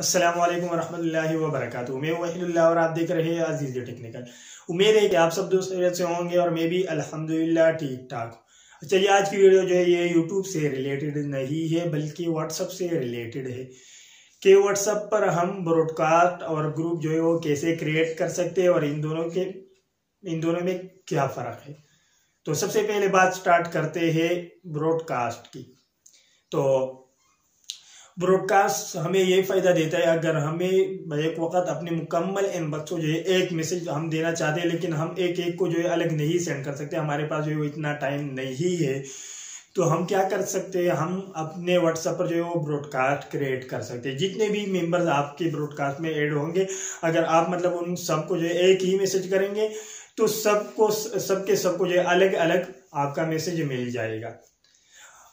असलम वरहमल वबरक मैं वहील्ला और आप देख रहे हैं अजीज़ टेक्निकल उम्मीद है कि आप सब दोस्त से होंगे और मैं भी अल्हम्दुलिल्लाह ठीक ठाक चलिए आज की वीडियो जो है ये यूट्यूब से रिलेटेड नहीं है बल्कि व्हाट्सअप से रिलेटेड है कि व्हाट्सअप पर हम ब्रॉडकास्ट और ग्रुप जो है वो कैसे क्रिएट कर सकते हैं और इन दोनों के इन दोनों में क्या फ़र्क है तो सबसे पहले बात स्टार्ट करते हैं ब्रॉडकास्ट की तो ब्रॉडकास्ट हमें ये फ़ायदा देता है अगर हमें एक वक्त अपने मुकम्मल इन बच्चों जो है एक मैसेज हम देना चाहते हैं लेकिन हम एक एक को जो है अलग नहीं सेंड कर सकते हमारे पास जो है इतना टाइम नहीं है तो हम क्या कर सकते हैं हम अपने व्हाट्सएप पर जो है वो ब्रॉडकास्ट क्रिएट कर सकते हैं जितने भी मेम्बर्स आपके ब्रॉडकास्ट में ऐड होंगे अगर आप मतलब उन सबको जो है एक ही मैसेज करेंगे तो सबको सबके सबको जो है अलग अलग आपका मैसेज मिल जाएगा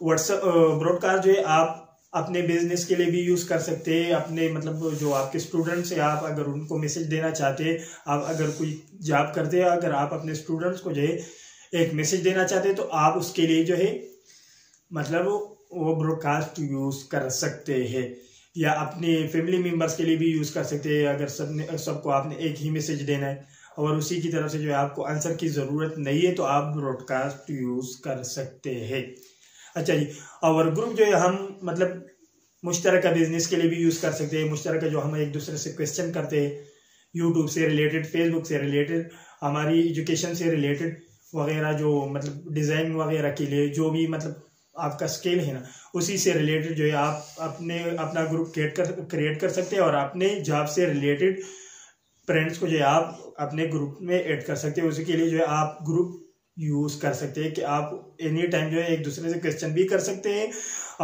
व्हाट्सएप ब्रॉडकास्ट जो है आप अपने बिजनेस के लिए भी यूज़ कर सकते हैं अपने मतलब जो आपके स्टूडेंट्स हैं आप अगर उनको मैसेज देना चाहते हैं आप अगर कोई जॉब करते हैं अगर आप अपने स्टूडेंट्स को जो है एक मैसेज देना चाहते हैं तो आप उसके लिए जो है मतलब वो ब्रॉडकास्ट यूज़ कर सकते हैं या अपने फैमिली मेम्बर्स के लिए भी यूज़ कर सकते हैं अगर सब सबको आपने एक ही मैसेज देना है और उसी की तरफ से जो है आपको आंसर की ज़रूरत नहीं है तो आप ब्रॉडकास्ट यूज़ कर सकते हैं अच्छा जी और ग्रुप जो है हम मतलब मुश्तर बिजनेस के लिए भी यूज़ कर सकते हैं मुश्तर जो हम एक दूसरे से क्वेश्चन करते हैं यूट्यूब से रिलेटेड फेसबुक से रिलेटेड हमारी एजुकेशन से रिलेटेड वगैरह जो मतलब डिज़ाइन वगैरह के लिए जो भी मतलब आपका स्केल है ना उसी से रिलेटेड जो है आप अपने अपना ग्रुप क्रिएट कर क्रिएट कर सकते हैं और अपने जॉब से रिलेटेड फ्रेंड्स को जो है आप अपने ग्रुप में ऐड कर सकते हैं उसी के लिए जो है आप ग्रुप यूज कर सकते हैं कि आप एनी टाइम जो है एक दूसरे से क्वेश्चन भी कर सकते हैं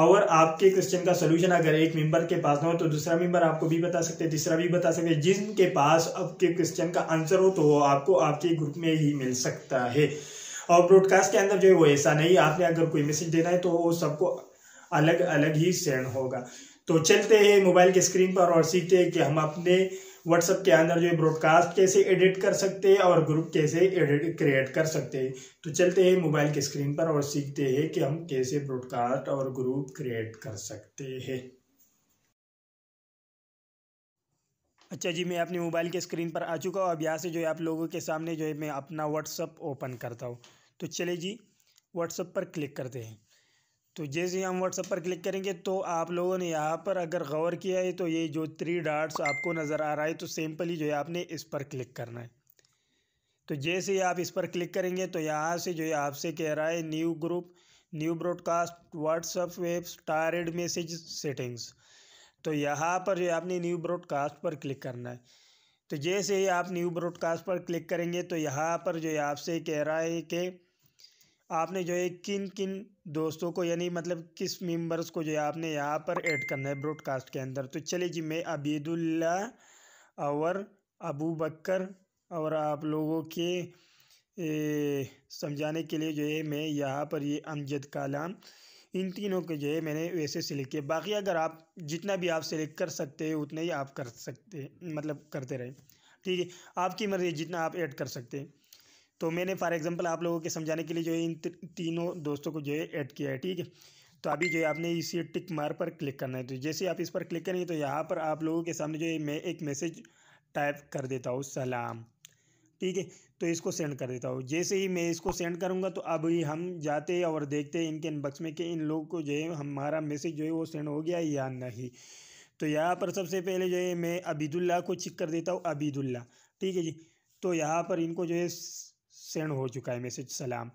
और आपके क्वेश्चन का सोल्यूशन अगर एक मेंबर के पास ना हो तो दूसरा मेंबर आपको भी बता सकते हैं तीसरा भी बता सकते हैं जिनके पास आपके क्वेश्चन का आंसर हो तो वो आपको आपके ग्रुप में ही मिल सकता है और ब्रॉडकास्ट के अंदर जो है वो ऐसा नहीं आपने अगर कोई मैसेज देना है तो वो सबको अलग अलग ही सेंड होगा तो चलते हैं मोबाइल के स्क्रीन पर और सीखते हैं कि हम अपने व्हाट्सएप के अंदर जो है ब्रॉडकास्ट कैसे एडिट कर सकते हैं और ग्रुप कैसे एडिट क्रिएट कर सकते हैं तो चलते हैं मोबाइल के स्क्रीन पर और सीखते हैं कि हम कैसे ब्रॉडकास्ट और ग्रुप क्रिएट कर सकते हैं अच्छा जी मैं अपने मोबाइल के स्क्रीन पर आ चुका हूँ अब यहाँ से जो है आप लोगों के सामने जो है मैं अपना व्हाट्सअप ओपन करता हूँ तो चले जी व्हाट्सअप पर क्लिक करते हैं तो जैसे ही हम व्हाट्सअप पर क्लिक करेंगे तो आप लोगों ने यहाँ पर अगर गौर किया है तो ये जो थ्री डार्ट्स आपको नज़र आ रहा है तो सिंपली जो है आपने इस पर क्लिक करना है तो जैसे ही आप इस पर क्लिक करेंगे तो यहाँ से जो है आपसे कह रहा है new group new broadcast WhatsApp web starred message settings तो यहाँ पर जो आपने न्यू ब्रॉडकास्ट पर क्लिक करना है तो जैसे ही आप न्यू ब्रॉडकास्ट पर क्लिक करेंगे तो यहाँ पर जो है आपसे कह रहा है कि आपने जो है किन किन दोस्तों को यानी मतलब किस मेंबर्स को जो है आपने यहाँ पर ऐड करना है ब्रॉडकास्ट के अंदर तो चलिए जी मैं अबीदुल्ला और अबू बकर और आप लोगों के समझाने के लिए जो है मैं यहाँ पर ये अमजद कलाम इन तीनों के जो है मैंने वैसे सिलेक्ट किया बाकी अगर आप जितना भी आप सिलेक्ट कर सकते हैं उतना ही आप कर सकते मतलब करते रहें ठीक है आपकी मर्ज़ी जितना आप ऐड कर सकते हैं तो मैंने फॉर एग्ज़ाम्पल आप लोगों के समझाने के लिए जो है इन तीनों दोस्तों को जो है ऐड किया है ठीक है तो अभी जो है आपने इसी टिक मार पर क्लिक करना है तो जैसे आप इस पर क्लिक करेंगे तो यहाँ पर आप लोगों के सामने जो है मैं एक मैसेज टाइप कर देता हूँ सलाम ठीक है तो इसको सेंड कर देता हूँ जैसे ही मैं इसको सेंड करूँगा तो अभी हम जाते हैं और देखते हैं इनके इनबॉक्स में कि इन लोगों को जो है हमारा मैसेज जो है वो सेंड हो गया या नहीं तो यहाँ पर सबसे पहले जो है मैं अबीदुल्ला को चेक कर देता हूँ अबीदुल्ला ठीक है जी तो यहाँ पर इनको जो है सेंड हो चुका है मैसेज सलाम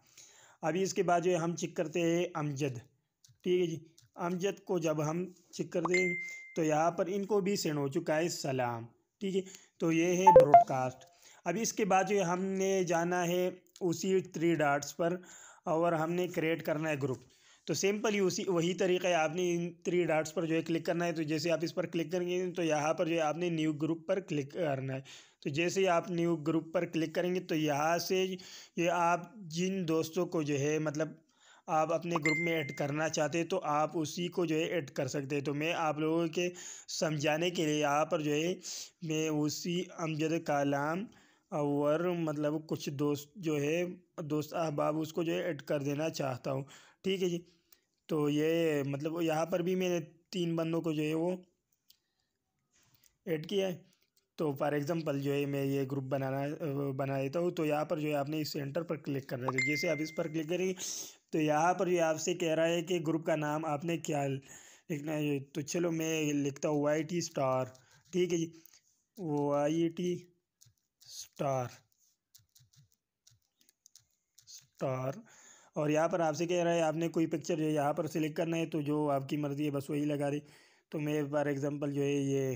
अभी इसके बाद जो है हम चेक करते हैं अमजद ठीक है जी अमजद को जब हम चेक करते हैं तो यहाँ पर इनको भी सेंड हो चुका है सलाम ठीक है तो ये है ब्रॉडकास्ट अभी इसके बाद जो है हमने जाना है उसी थ्री डार्ट्स पर और हमने क्रिएट करना है ग्रुप तो सिंपल ही उसी वही तरीका है आपने इन थ्री डाट्स पर जो है क्लिक करना है तो जैसे आप इस पर क्लिक करेंगे तो यहाँ पर जो है आपने न्यू ग्रुप पर क्लिक करना है तो जैसे ही आप न्यू ग्रुप पर क्लिक करेंगे तो यहाँ से ये आप जिन दोस्तों को जो है मतलब आप अपने ग्रुप में ऐड करना चाहते तो आप उसी को जो है ऐड कर सकते हैं तो मैं आप लोगों के समझाने के लिए यहाँ पर जो है मैं उसी अमजद कलाम और मतलब कुछ दोस्त जो है दोस्त अहबाब उसको जो है ऐड कर देना चाहता हूँ ठीक है जी तो ये मतलब यहाँ पर भी मैंने तीन बंदों को जो है वो ऐड किया है तो फॉर एग्ज़ाम्पल जो है मैं ये ग्रुप बनाना बना देता हूँ तो यहाँ पर जो है आपने इस सेंटर पर क्लिक करना है तो जैसे आप इस पर क्लिक करेंगे तो यहाँ पर जो आपसे कह रहा है कि ग्रुप का नाम आपने क्या लिखना है तो चलो मैं लिखता हूँ वाई टी स्टार ठीक है G Y T star star और यहाँ पर आपसे कह रहा है आपने कोई पिक्चर जो है यहाँ पर सिलेक्ट करना है तो जो आपकी मर्ज़ी है बस वही लगा दे तो मैं फॉर एग्ज़ाम्पल जो है ये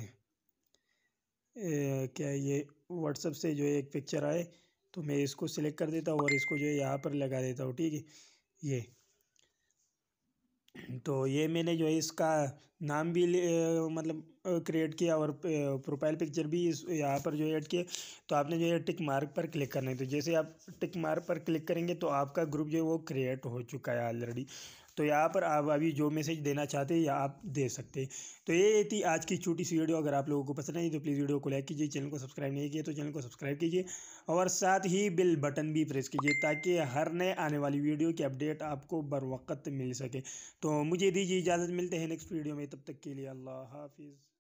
ए, क्या ये व्हाट्सअप से जो है एक पिक्चर आए तो मैं इसको सिलेक्ट कर देता हूँ और इसको जो है यहाँ पर लगा देता हूँ ठीक है ये तो ये मैंने जो है इसका नाम भी मतलब क्रिएट किया और प्रोफाइल पिक्चर भी इस यहाँ पर जो ऐड किया तो आपने जो है टिक मार्क पर क्लिक करना है तो जैसे आप टिक मार्क पर क्लिक करेंगे तो आपका ग्रुप जो है वो क्रिएट हो चुका है ऑलरेडी तो यहाँ पर आप अभी जो मैसेज देना चाहते हैं या आप दे सकते हैं तो ये थी आज की छोटी सी वीडियो अगर आप लोगों को पसंद आई तो प्लीज़ वीडियो को लाइक कीजिए चैनल को सब्सक्राइब नहीं किया तो चैनल को सब्सक्राइब कीजिए और साथ ही बिल बटन भी प्रेस कीजिए ताकि हर नए आने वाली वीडियो की अपडेट आपको बर मिल सके तो मुझे दीजिए इजाज़त मिलते हैं नेक्स्ट वीडियो में तब तक के लिए अल्लाह हाफिज़